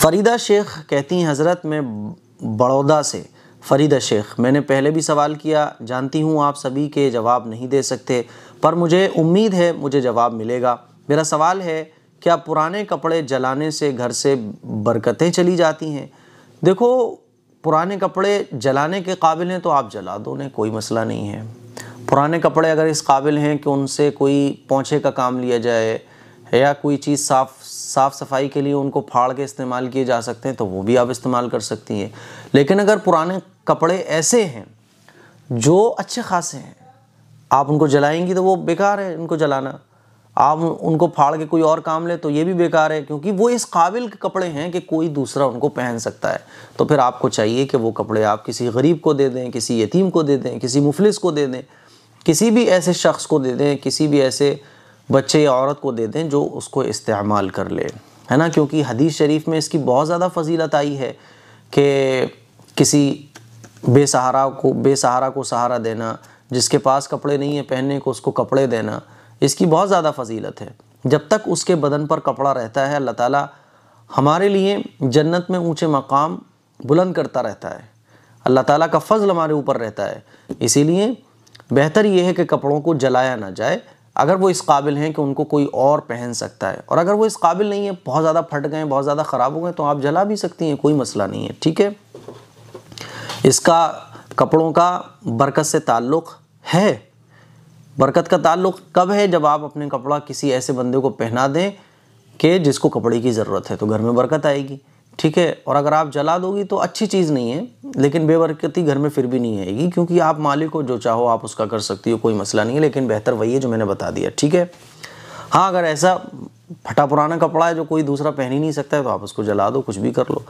फरीदा शेख कहती हैं हज़रत मैं बड़ौदा से फरीदा शेख मैंने पहले भी सवाल किया जानती हूँ आप सभी के जवाब नहीं दे सकते पर मुझे उम्मीद है मुझे जवाब मिलेगा मेरा सवाल है क्या पुराने कपड़े जलाने से घर से बरकतें चली जाती हैं देखो पुराने कपड़े जलाने के काबिल हैं तो आप जला दो ने कोई मसला नहीं है पुराने कपड़े अगर इस काबिल हैं कि उनसे कोई पहुँचे का काम लिया जाए या कोई चीज़ साफ साफ़ सफाई के लिए उनको फाड़ के इस्तेमाल किए जा सकते हैं तो वो भी आप इस्तेमाल कर सकती हैं लेकिन अगर पुराने कपड़े ऐसे हैं जो अच्छे खासे हैं आप उनको जलाएंगी तो वो बेकार है उनको जलाना आप उनको फाड़ के कोई और काम ले तो ये भी बेकार है क्योंकि वो इस काबिल के कपड़े हैं कि कोई दूसरा उनको पहन सकता है तो फिर आपको चाहिए कि वो कपड़े आप किसी गरीब को दे दें किसी यतीम को दे दें किसी मुफलिस को दे दें किसी भी ऐसे शख्स को दे दें किसी भी ऐसे बच्चे या औरत को दे दें जो उसको इस्तेमाल कर ले है ना क्योंकि हदीस शरीफ में इसकी बहुत ज़्यादा फजीलत आई है कि किसी बेसहारा को बेसहारा को सहारा देना जिसके पास कपड़े नहीं है पहनने को उसको कपड़े देना इसकी बहुत ज़्यादा फजीलत है जब तक उसके बदन पर कपड़ा रहता है अल्लाह ताला हमारे लिए जन्नत में ऊंचे मकाम बुलंद करता रहता है अल्लाह ताला का फजल हमारे ऊपर रहता है इसीलिए बेहतर यह है कि कपड़ों को जलाया ना जाए अगर वो इस काबिल हैं कि उनको कोई और पहन सकता है और अगर वो इस काबिल नहीं है बहुत ज़्यादा फट गए बहुत ज़्यादा ख़राब हो गए तो आप जला भी सकती हैं कोई मसला नहीं है ठीक है इसका कपड़ों का बरकत से ताल्लुक़ है बरकत का ताल्लुक़ कब है जब आप अपने कपड़ा किसी ऐसे बंदे को पहना दें कि जिसको कपड़े की ज़रूरत है तो घर में बरकत आएगी ठीक है और अगर आप जला दोगी तो अच्छी चीज़ नहीं है लेकिन बेबरकती घर में फिर भी नहीं आएगी क्योंकि आप मालिक हो जो चाहो आप उसका कर सकती हो कोई मसला नहीं है लेकिन बेहतर वही है जो मैंने बता दिया ठीक है हाँ अगर ऐसा फटा पुराना कपड़ा है जो कोई दूसरा पहन ही नहीं सकता है तो आप उसको जला दो कुछ भी कर लो